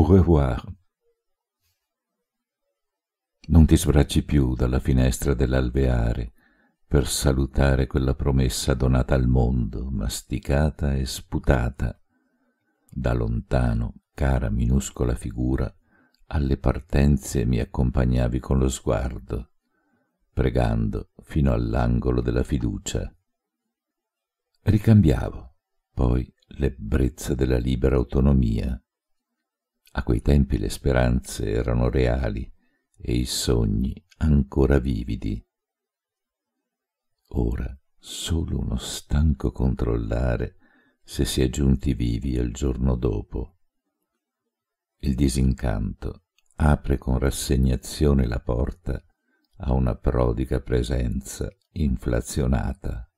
Au revoir. Non ti sbracci più dalla finestra dell'alveare per salutare quella promessa donata al mondo, masticata e sputata, da lontano, cara minuscola figura, alle partenze mi accompagnavi con lo sguardo, pregando fino all'angolo della fiducia. Ricambiavo, poi, l'ebbrezza della libera autonomia a quei tempi le speranze erano reali e i sogni ancora vividi. Ora solo uno stanco controllare se si è giunti vivi il giorno dopo. Il disincanto apre con rassegnazione la porta a una prodiga presenza inflazionata.